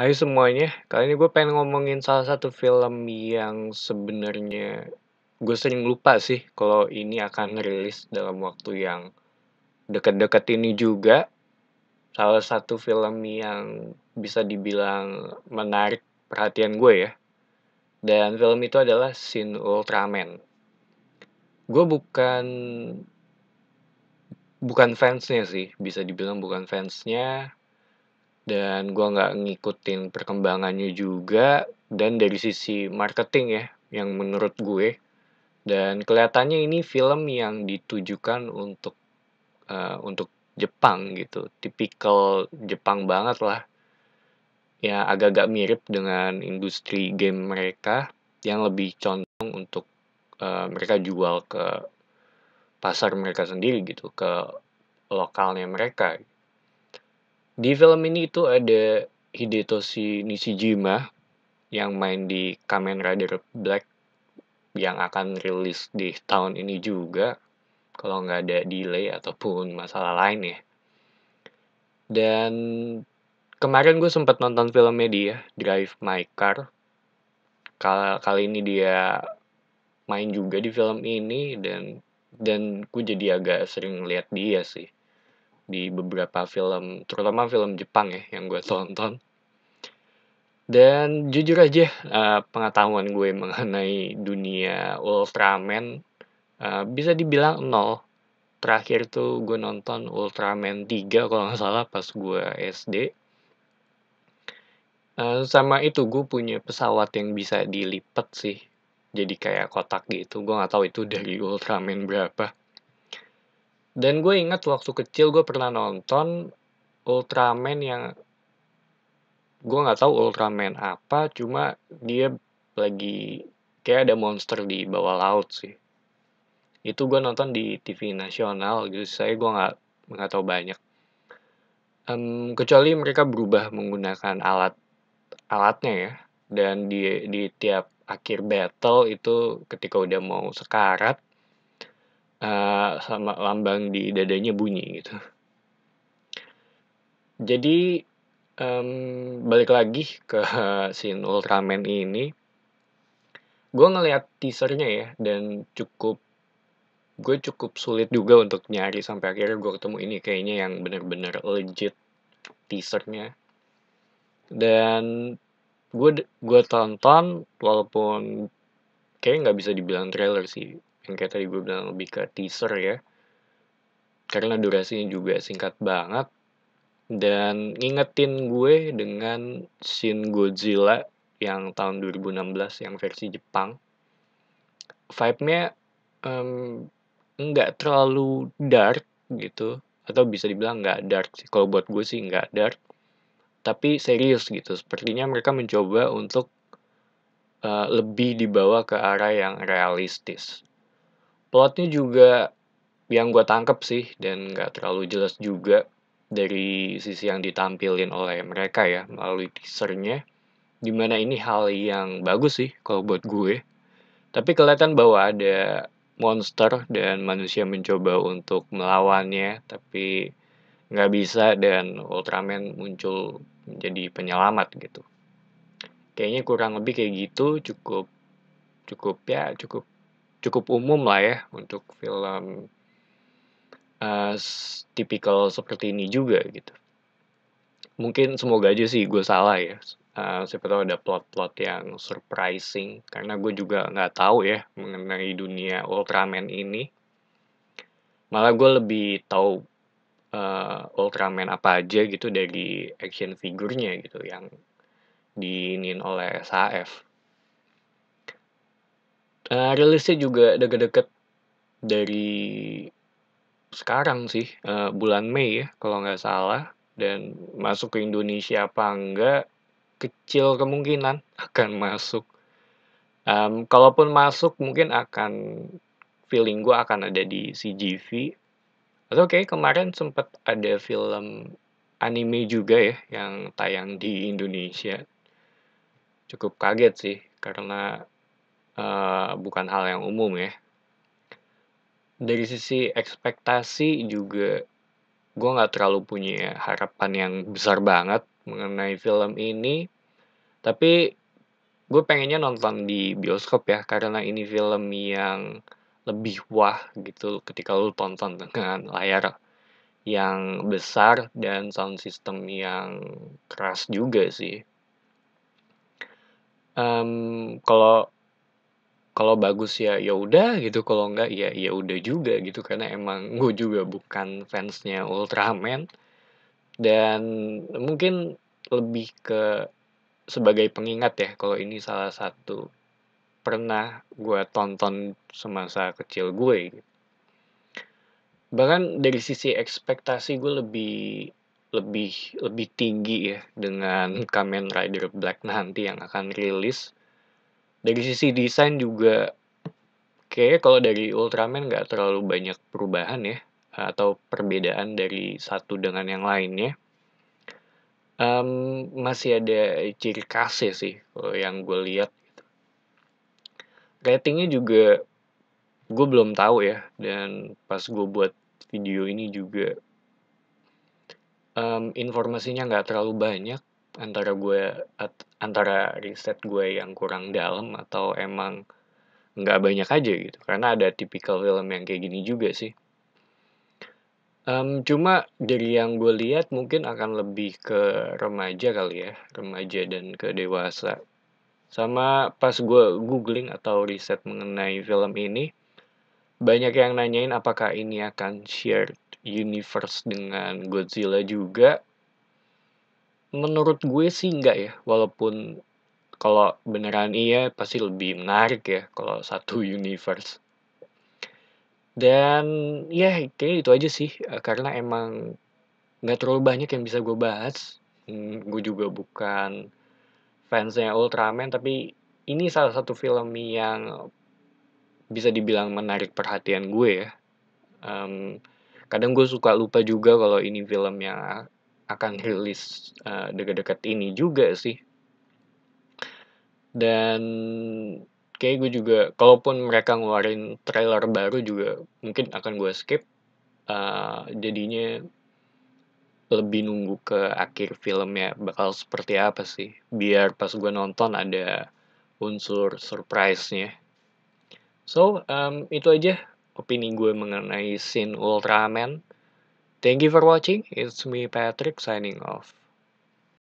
Hai semuanya, kali ini gue pengen ngomongin salah satu film yang sebenarnya gue sering lupa sih kalau ini akan rilis dalam waktu yang deket-deket ini juga. Salah satu film yang bisa dibilang menarik perhatian gue ya. Dan film itu adalah Sin Ultraman. Gue bukan bukan fansnya sih, bisa dibilang bukan fansnya, dan gue nggak ngikutin perkembangannya juga dan dari sisi marketing ya yang menurut gue dan kelihatannya ini film yang ditujukan untuk uh, untuk Jepang gitu tipikal Jepang banget lah ya agak-agak mirip dengan industri game mereka yang lebih condong untuk uh, mereka jual ke pasar mereka sendiri gitu ke lokalnya mereka di film ini itu ada Hidetoshi Nishijima yang main di Kamen Rider Black yang akan rilis di tahun ini juga kalau nggak ada delay ataupun masalah lain ya. Dan kemarin gue sempat nonton filmnya dia, Drive My Car. Kali ini dia main juga di film ini dan dan gue jadi agak sering lihat dia sih di beberapa film, terutama film Jepang ya yang gue tonton. Dan jujur aja uh, pengetahuan gue mengenai dunia Ultraman uh, bisa dibilang nol. Terakhir tuh gue nonton Ultraman 3 kalau nggak salah pas gue SD. Uh, eh, sama itu gue punya pesawat yang bisa dilipat sih jadi kayak kotak gitu gue nggak tahu itu dari Ultraman berapa dan gue ingat waktu kecil gue pernah nonton Ultraman yang gue nggak tahu Ultraman apa, cuma dia lagi kayak ada monster di bawah laut sih. Itu gue nonton di TV nasional, jadi saya gue nggak nggak tahu banyak. Um, kecuali mereka berubah menggunakan alat alatnya ya, dan di di tiap akhir battle itu ketika udah mau sekarat uh, sama lambang di dadanya bunyi gitu. Jadi um, balik lagi ke scene Ultraman ini, gue ngeliat teasernya ya dan cukup gue cukup sulit juga untuk nyari sampai akhirnya gue ketemu ini kayaknya yang bener-bener legit teasernya dan gue gue tonton walaupun kayak nggak bisa dibilang trailer sih yang kayak tadi gue bilang lebih ke teaser ya karena durasinya juga singkat banget dan ngingetin gue dengan Shin Godzilla yang tahun 2016 yang versi Jepang vibe-nya um, nggak terlalu dark gitu atau bisa dibilang nggak dark sih kalau buat gue sih nggak dark tapi serius gitu sepertinya mereka mencoba untuk uh, lebih dibawa ke arah yang realistis plotnya juga yang gue tangkep sih dan gak terlalu jelas juga dari sisi yang ditampilin oleh mereka ya melalui teasernya dimana ini hal yang bagus sih kalau buat gue tapi kelihatan bahwa ada monster dan manusia mencoba untuk melawannya tapi nggak bisa dan Ultraman muncul menjadi penyelamat gitu kayaknya kurang lebih kayak gitu cukup cukup ya cukup cukup umum lah ya untuk film uh, tipikal seperti ini juga gitu. Mungkin semoga aja sih gue salah ya. Uh, siapa tahu ada plot-plot yang surprising karena gue juga nggak tahu ya mengenai dunia Ultraman ini. Malah gue lebih tahu uh, Ultraman apa aja gitu dari action figurnya gitu yang diinin oleh SAF Uh, rilisnya juga deket-deket dari sekarang sih, uh, bulan Mei ya, kalau nggak salah. Dan masuk ke Indonesia apa nggak? kecil kemungkinan akan masuk. Um, kalaupun masuk, mungkin akan feeling gue akan ada di CGV. Atau okay, kemarin sempat ada film anime juga ya, yang tayang di Indonesia. Cukup kaget sih, karena Eh, bukan hal yang umum ya. Dari sisi ekspektasi juga gue nggak terlalu punya harapan yang besar banget mengenai film ini. Tapi gue pengennya nonton di bioskop ya karena ini film yang lebih wah gitu ketika lu tonton dengan layar yang besar dan sound system yang keras juga sih. Um, kalau kalau bagus ya ya udah gitu kalau enggak ya ya udah juga gitu karena emang gue juga bukan fansnya Ultraman dan mungkin lebih ke sebagai pengingat ya kalau ini salah satu pernah gue tonton semasa kecil gue ya. bahkan dari sisi ekspektasi gue lebih lebih lebih tinggi ya dengan Kamen Rider Black nanti yang akan rilis dari sisi desain juga kayaknya kalau dari Ultraman nggak terlalu banyak perubahan ya atau perbedaan dari satu dengan yang lainnya um, masih ada ciri khasnya sih kalau yang gue lihat gitu. ratingnya juga gue belum tahu ya dan pas gue buat video ini juga um, informasinya nggak terlalu banyak antara gue at, antara riset gue yang kurang dalam atau emang nggak banyak aja gitu karena ada tipikal film yang kayak gini juga sih um, cuma dari yang gue lihat mungkin akan lebih ke remaja kali ya remaja dan ke dewasa sama pas gue googling atau riset mengenai film ini banyak yang nanyain apakah ini akan shared universe dengan Godzilla juga Menurut gue sih enggak ya, walaupun kalau beneran iya pasti lebih menarik ya kalau satu universe. Dan ya kayaknya itu aja sih, e, karena emang nggak terlalu banyak yang bisa gue bahas. Hmm, gue juga bukan fansnya Ultraman, tapi ini salah satu film yang bisa dibilang menarik perhatian gue ya. Um, kadang gue suka lupa juga kalau ini film yang akan rilis uh, eh, dekat deket ini juga sih. Dan kayak gue juga, kalaupun mereka ngeluarin trailer baru juga mungkin akan gue skip. Uh, jadinya lebih nunggu ke akhir filmnya bakal seperti apa sih. Biar pas gue nonton ada unsur surprise-nya. So, um, itu aja opini gue mengenai scene Ultraman Thank you for watching. It's me Patrick signing off.